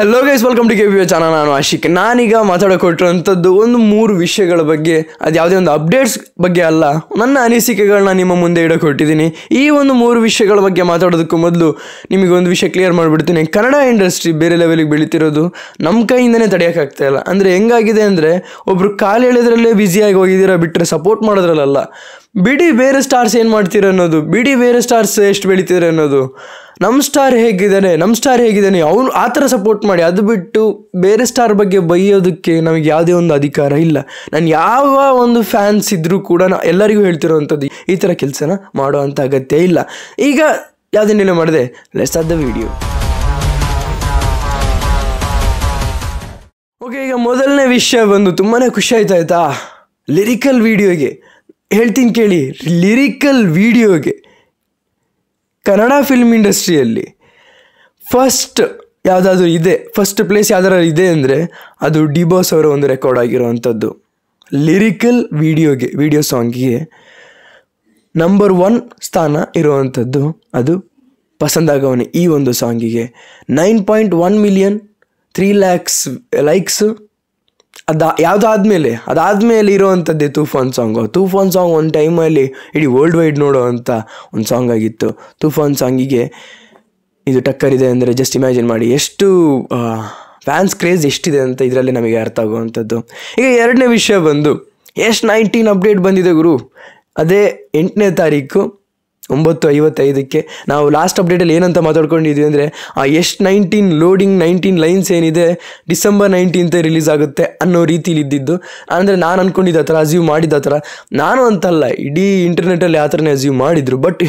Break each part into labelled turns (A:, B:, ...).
A: hello guys welcome to K U channel ನಾನು ಆಶಿಕ್ ನಾನೀಗ ಮಾತಾಡಿಕೊಟ್ಟಿರುವಂಥದ್ದು ಒಂದು ಮೂರು ವಿಷಯಗಳ ಬಗ್ಗೆ ಅದು ಯಾವುದೇ ಒಂದು ಅಪ್ಡೇಟ್ಸ್ ಬಗ್ಗೆ ಅಲ್ಲ ನನ್ನ ಅನಿಸಿಕೆಗಳನ್ನ ನಿಮ್ಮ ಮುಂದೆ ಇಡಕೊಟ್ಟಿದ್ದೀನಿ ಈ ಒಂದು ಮೂರು ವಿಷಯಗಳ ಬಗ್ಗೆ ಮಾತಾಡೋದಕ್ಕೂ ಮೊದಲು ನಿಮಗೊಂದು ವಿಷಯ ಕ್ಲಿಯರ್ ಮಾಡಿಬಿಡ್ತೀನಿ ಕನ್ನಡ ಇಂಡಸ್ಟ್ರಿ ಬೇರೆ ಲೆವೆಲಿಗೆ ಬೆಳೀತಿರೋದು ನಮ್ಮ ಕೈಯಿಂದನೇ ತಡೆಯೋಕ್ಕಾಗ್ತಾ ಇಲ್ಲ ಅಂದರೆ ಹೆಂಗಾಗಿದೆ ಅಂದರೆ ಒಬ್ರು ಕಾಲು ಎಳೆದ್ರಲ್ಲೇ ಬ್ಯುಸಿಯಾಗಿ ಹೋಗಿದ್ದೀರಾ ಬಿಟ್ಟರೆ ಸಪೋರ್ಟ್ ಮಾಡೋದ್ರಲ್ಲ ಬಿಡಿ ಬೇರೆ ಸ್ಟಾರ್ಸ್ ಏನು ಮಾಡ್ತೀರ ಅನ್ನೋದು ಬಿಡಿ ಬೇರೆ ಸ್ಟಾರ್ಸ್ ಎಷ್ಟು ಬೆಳೀತೀರ ಅನ್ನೋದು ನಮ್ಮ ಸ್ಟಾರ್ ಹೇಗಿದ್ದಾನೆ ನಮ್ಮ ಸ್ಟಾರ್ ಹೇಗಿದ್ದಾನೆ ಅವನು ಆ ಥರ ಸಪೋರ್ಟ್ ಮಾಡಿ ಅದು ಬಿಟ್ಟು ಬೇರೆ ಸ್ಟಾರ್ ಬಗ್ಗೆ ಬೈಯೋದಕ್ಕೆ ನಮಗೆ ಯಾವುದೇ ಒಂದು ಅಧಿಕಾರ ಇಲ್ಲ ನಾನು ಯಾವ ಒಂದು ಫ್ಯಾನ್ಸ್ ಇದ್ದರೂ ಕೂಡ ನಾ ಎಲ್ಲರಿಗೂ ಹೇಳ್ತಿರೋವಂಥದ್ದು ಈ ಥರ ಕೆಲಸನ ಮಾಡುವಂಥ ಅಗತ್ಯ ಇಲ್ಲ ಈಗ ಯಾವುದನ್ನೆಲ್ಲ ಮಾಡಿದೆ ಲೆಸ್ ಆದ ವಿಡಿಯೋ ಓಕೆ ಈಗ ಮೊದಲನೇ ವಿಷಯ ಬಂದು ತುಂಬಾ ಖುಷಿ ಆಯ್ತಾ ಲಿರಿಕಲ್ ವೀಡಿಯೋಗೆ ಹೇಳ್ತೀನಿ ಕೇಳಿ ಲಿರಿಕಲ್ ವೀಡಿಯೋಗೆ ಕನ್ನಡ ಫಿಲ್ಮ್ ಇಂಡಸ್ಟ್ರಿಯಲ್ಲಿ ಫಸ್ಟ್ ಯಾವುದಾದ್ರೂ ಇದೆ ಫಸ್ಟ್ ಪ್ಲೇಸ್ ಯಾವ್ದಾದ್ರು ಇದೆ ಅಂದರೆ ಅದು ಬಾಸ್ ಅವರ ಒಂದು ರೆಕಾರ್ಡ್ ಆಗಿರೋವಂಥದ್ದು ಲಿರಿಕಲ್ ವಿಡಿಯೋಗೆ ವಿಡಿಯೋ ಸಾಂಗಿಗೆ ನಂಬರ್ ಒನ್ ಸ್ಥಾನ ಇರುವಂಥದ್ದು ಅದು ಪಸಂದಾಗವನೆ ಈ ಒಂದು ಸಾಂಗಿಗೆ nine point one million three lakhs likes ಅದು ಯಾವುದಾದ್ಮೇಲೆ ಅದಾದಮೇಲೆ ಇರೋವಂಥದ್ದೇ ತೂಫಾನ್ ಸಾಂಗು ತೂಫಾನ್ ಸಾಂಗ್ ಒಂದು ಟೈಮಲ್ಲಿ ಇಡೀ ವರ್ಲ್ಡ್ ವೈಡ್ ನೋಡೋ ಅಂತ ಒಂದು ಸಾಂಗ್ ಆಗಿತ್ತು ತೂಫಾನ್ ಸಾಂಗಿಗೆ ಇದು ಇದೆ ಅಂದರೆ ಜಸ್ಟ್ ಇಮ್ಯಾಜಿನ್ ಮಾಡಿ ಎಷ್ಟು ಫ್ಯಾನ್ಸ್ ಕ್ರೇಜ್ ಎಷ್ಟಿದೆ ಅಂತ ಇದರಲ್ಲಿ ನಮಗೆ ಅರ್ಥ ಆಗುವಂಥದ್ದು ಈಗ ಎರಡನೇ ವಿಷಯ ಬಂದು ಎಷ್ಟು ನೈನ್ಟೀನ್ ಅಪ್ಡೇಟ್ ಬಂದಿದೆ ಗುರು ಅದೇ ಎಂಟನೇ ತಾರೀಕು ಒಂಬತ್ತು ಐವತ್ತೈದಕ್ಕೆ ನಾವು ಲಾಸ್ಟ್ ಅಪ್ಡೇಟಲ್ಲಿ ಏನಂತ ಮಾತಾಡ್ಕೊಂಡಿದ್ವಿ ಅಂದರೆ ಆ ಎಷ್ಟು ನೈನ್ಟೀನ್ ಲೋಡಿಂಗ್ ನೈನ್ಟೀನ್ ಲೈನ್ಸ್ ಏನಿದೆ ಡಿಸೆಂಬರ್ ನೈನ್ಟೀನ್ತೆ ರಿಲೀಸ್ ಆಗುತ್ತೆ ಅನ್ನೋ ರೀತಿಲಿ ಇದ್ದಿದ್ದು ಅಂದರೆ ನಾನು ಅಂದ್ಕೊಂಡಿದ್ದ ಆ ಥರ ಅಸ್ಯೂಮ್ ಮಾಡಿದ್ದ ಆ ಥರ ನಾನು ಅಂತಲ್ಲ ಇಡೀ ಇಂಟರ್ನೆಟಲ್ಲಿ ಆ ಥರನೇ ಅಸ್ಯೂಮ್ ಮಾಡಿದರು ಬಟ್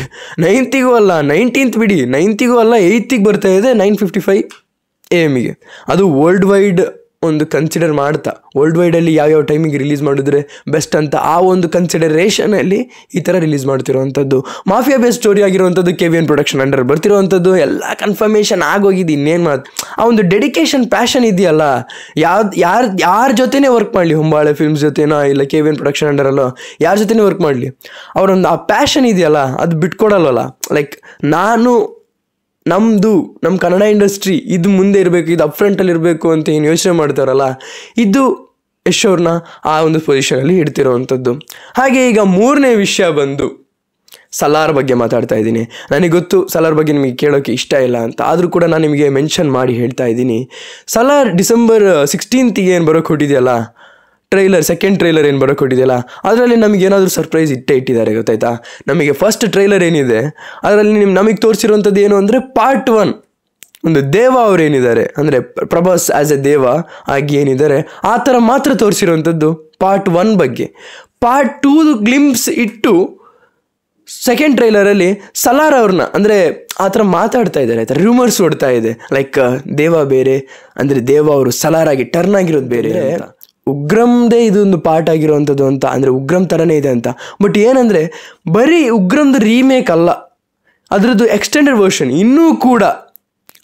A: ನೈನ್ತಿಗೂ ಅಲ್ಲ ನೈನ್ಟೀನ್ತ್ ಬಿಡಿ ನೈನ್ತಿಗೂ ಅಲ್ಲ ಏಯ್ತಿಗೆ ಬರ್ತಾ ಇದೆ ನೈನ್ ಫಿಫ್ಟಿ ಫೈವ್ ಎ ಎಮಿಗೆ ಅದು ವರ್ಲ್ಡ್ ವೈಡ್ ಒಂದು ಕನ್ಸಿಡರ್ ಮಾಡ್ತಾ ವರ್ಲ್ಡ್ ವೈಡಲ್ಲಿ ಯಾವ್ಯಾವ ಟೈಮಿಗೆ ರಿಲೀಸ್ ಮಾಡಿದ್ರೆ ಬೆಸ್ಟ್ ಅಂತ ಆ ಒಂದು ಕನ್ಸಿಡರೇಷನಲ್ಲಿ ಈ ಥರ ರಿಲೀಸ್ ಮಾಡ್ತಿರುವಂಥದ್ದು ಮಾಫಿಯಾ ಬೇಸ್ ಸ್ಟೋರಿ ಆಗಿರುವಂಥದ್ದು K V N production under ಬರ್ತಿರುವಂಥದ್ದು ಎಲ್ಲ ಕನ್ಫರ್ಮೇಷನ್ ಆಗೋಗಿದೆ ಇನ್ನೇನು ಮಾತು ಆ ಒಂದು ಡೆಡಿಕೇಶನ್ ಪ್ಯಾಷನ್ ಇದೆಯಲ್ಲ ಯಾವ್ದು ಯಾರು ಯಾರ ಜೊತೆನೇ ವರ್ಕ್ ಮಾಡಲಿ ಹೊಂಬಾಳೆ ಫಿಲ್ಮ್ಸ್ ಜೊತೆನೋ ಇಲ್ಲ ಕೆ ವಿ ಎನ್ ಪ್ರೊಡಕ್ಷನ್ ಅಂಡರಲ್ಲೋ ಯಾರ ಜೊತೆನೇ ವರ್ಕ್ ಮಾಡಲಿ ಅವರೊಂದು ಆ ಪ್ಯಾಷನ್ ಇದೆಯಲ್ಲ ಅದು ಬಿಟ್ಕೊಡಲ್ವಲ್ಲ ಲೈಕ್ ನಾನು ನಮ್ಮದು ನಮ್ಮ ಕನ್ನಡ ಇಂಡಸ್ಟ್ರಿ ಇದು ಮುಂದೆ ಇರಬೇಕು ಇದು ಅಪ್ ಇರಬೇಕು ಅಂತ ಏನು ಯೋಚನೆ ಮಾಡ್ತಾರಲ್ಲ ಇದು ಯಶೋರ್ನ ಆ ಒಂದು ಪೊಸಿಷನಲ್ಲಿ ಇಡ್ತಿರೋವಂಥದ್ದು ಹಾಗೆ ಈಗ ಮೂರನೇ ವಿಷಯ ಬಂದು ಸಲಾರ್ ಬಗ್ಗೆ ಮಾತಾಡ್ತಾ ಇದ್ದೀನಿ ನನಗೆ ಗೊತ್ತು ಸಲಾರ್ ಬಗ್ಗೆ ನಿಮಗೆ ಕೇಳೋಕ್ಕೆ ಇಷ್ಟ ಇಲ್ಲ ಅಂತ ಆದರೂ ಕೂಡ ನಾನು ನಿಮಗೆ ಮೆನ್ಷನ್ ಮಾಡಿ ಹೇಳ್ತಾ ಇದ್ದೀನಿ ಸಲಾರ್ ಡಿಸೆಂಬರ್ ಸಿಕ್ಸ್ಟೀನ್ತಿಗೆ ಏನು ಬರೋಕ್ಕೆ ಹೊಟ್ಟಿದೆಯಲ್ಲ ಟ್ರೈಲರ್ ಸೆಕೆಂಡ್ ಟ್ರೈಲರ್ ಏನು ಬರಕೊಟ್ಟಿದೆಯಲ್ಲ ಅದರಲ್ಲಿ ನಮಗೆ ಏನಾದರೂ ಸರ್ಪ್ರೈಸ್ ಇಟ್ಟೇ ಇಟ್ಟಿದ್ದಾರೆ ಗೊತ್ತಾಯ್ತಾ ನಮಗೆ ಫಸ್ಟ್ ಟ್ರೈಲರ್ ಏನಿದೆ ಅದರಲ್ಲಿ ನಿಮ್ಮ ನಮಗೆ ತೋರಿಸಿರುವಂಥದ್ದು ಏನು ಅಂದರೆ ಪಾರ್ಟ್ ಒನ್ ಒಂದು ದೇವ ಅವರೇನಿದ್ದಾರೆ ಅಂದರೆ ಪ್ರಭಾಸ್ ಆ್ಯಸ್ ಎ ದೇವ ಆಗಿ ಏನಿದ್ದಾರೆ ಆ ಥರ ಮಾತ್ರ ತೋರಿಸಿರುವಂಥದ್ದು ಪಾರ್ಟ್ ಒನ್ ಬಗ್ಗೆ ಪಾರ್ಟ್ ಟೂ ಗ್ಲಿಮ್ಸ್ ಇಟ್ಟು ಸೆಕೆಂಡ್ ಟ್ರೈಲರಲ್ಲಿ ಸಲಾರ್ ಅವ್ರನ್ನ ಅಂದರೆ ಆ ಥರ ಮಾತಾಡ್ತಾ ಇದ್ದಾರೆ ಆಯ್ತಾ ರೂಮರ್ಸ್ ಓಡ್ತಾ ಇದೆ ಲೈಕ್ ದೇವ ಬೇರೆ ಅಂದರೆ ದೇವ ಅವರು ಸಲಾರ್ ಆಗಿ ಟರ್ನ್ ಆಗಿರೋದು ಬೇರೆ ಉಗ್ರಂದೇ ಇದೊಂದು ಪಾರ್ಟ್ ಆಗಿರುವಂಥದ್ದು ಅಂತ ಅಂದರೆ ಉಗ್ರಂ ಥರನೇ ಇದೆ ಅಂತ ಬಟ್ ಏನಂದರೆ ಬರೀ ಉಗ್ರಮ್ದು ರೀಮೇಕ್ ಅಲ್ಲ ಅದರದ್ದು ಎಕ್ಸ್ಟೆಂಡೆಡ್ ವರ್ಷನ್ ಇನ್ನೂ ಕೂಡ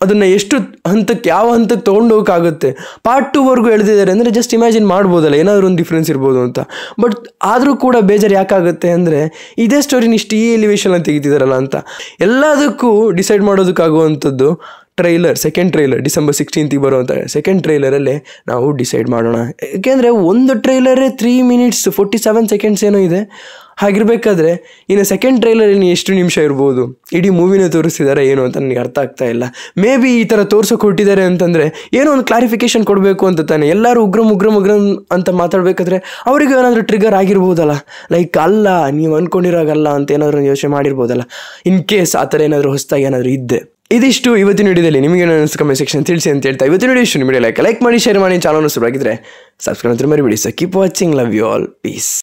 A: ಅದನ್ನು ಎಷ್ಟು ಹಂತಕ್ಕೆ ಯಾವ ಹಂತಕ್ಕೆ ಆಗುತ್ತೆ ಪಾರ್ಟ್ ಟೂವರೆಗೂ ಎಳೆದಿದ್ದಾರೆ ಅಂದರೆ ಜಸ್ಟ್ ಇಮ್ಯಾಜಿನ್ ಮಾಡ್ಬೋದಲ್ಲ ಏನಾದರೂ ಒಂದು ಡಿಫ್ರೆನ್ಸ್ ಇರ್ಬೋದು ಅಂತ ಬಟ್ ಆದರೂ ಕೂಡ ಬೇಜಾರು ಯಾಕಾಗುತ್ತೆ ಅಂದರೆ ಇದೇ ಸ್ಟೋರಿನ ಇಷ್ಟು ಈ ಎಲಿವೇಶನ್ ತೆಗಿತಿದ್ದಾರಲ್ಲ ಅಂತ ಎಲ್ಲದಕ್ಕೂ ಡಿಸೈಡ್ ಮಾಡೋದಕ್ಕಾಗುವಂಥದ್ದು ಟ್ರೈಲರ್ ಸೆಕೆಂಡ್ ಟ್ರೈಲರ್ ಡಿಸೆಂಬರ್ ಸಿಕ್ಸ್ಟೀನ್ತಿಗೆ ಬರುವಂಥ ಸೆಕೆಂಡ್ ಟ್ರೈಲರಲ್ಲಿ ನಾವು ಡಿಸೈಡ್ ಮಾಡೋಣ ಏಕೆಂದರೆ ಒಂದು ಟ್ರೈಲರೇ three minutes forty seven seconds ಏನೋ ಇದೆ ಹಾಗಿರಬೇಕಾದ್ರೆ ಇನ್ನು ಸೆಕೆಂಡ್ ಟ್ರೈಲರಲ್ಲಿ ಎಷ್ಟು ನಿಮಿಷ ಇರ್ಬೋದು ಇಡೀ ಮೂವಿನ ತೋರಿಸಿದ್ದಾರೆ ಏನು ಅಂತ ನನಗೆ ಅರ್ಥ ಆಗ್ತಾ ಇಲ್ಲ ಮೇ ಬಿ ಈ ಥರ ತೋರ್ಸೋಕೆ ಹೊಟ್ಟಿದ್ದಾರೆ ಅಂತಂದರೆ ಏನೋ ಒಂದು ಕ್ಲಾರಿಫಿಕೇಷನ್ ಕೊಡಬೇಕು ಅಂತ ತಾನೆ ಎಲ್ಲರೂ ಉಗ್ರಂ ಉಗ್ರಂ ಉಗ್ರಂ ಅಂತ ಮಾತಾಡಬೇಕಾದ್ರೆ ಅವರಿಗೂ ಏನಾದರೂ ಟ್ರಿಗರ್ ಆಗಿರ್ಬೋದಲ್ಲ ಲೈಕ್ ಅಲ್ಲ ನೀವು ಅಂದ್ಕೊಂಡಿರೋಗಲ್ಲ ಅಂತ ಏನಾದರೂ ಯೋಚನೆ ಮಾಡಿರ್ಬೋದಲ್ಲ ಇನ್ ಕೇಸ್ ಆ ಥರ ಏನಾದರೂ ಹೊಸ್ದಾಗಿ ಏನಾದರೂ ಇದ್ದೆ ಇದಿಷ್ಟು ಇವತ್ತಿನ ವಿಡಿಯೋದಲ್ಲಿ ನಿಮಗೆ ಅನಿಸ್ತು ಕಮೆಂಟ್ ಸೆಕ್ಷನ್ ತಿಳಿಸಿ ಅಂತ ಹೇಳ್ತಾ ಇವತ್ತಿನ ವಿಡಿಯೋ ಇಷ್ಟು ನಿಮಗೆ ಲೈಕ್ ಲೈಕ್ ಮಾಡಿ ಶೇರ್ ಮಾಡಿ ಚಾನಲ್ ಶುರುವಾಗಿದ್ರೆ ಸಬ್ಸ್ಕ್ರೈಬ್ ಬಿಡಿ so keep watching love you all piece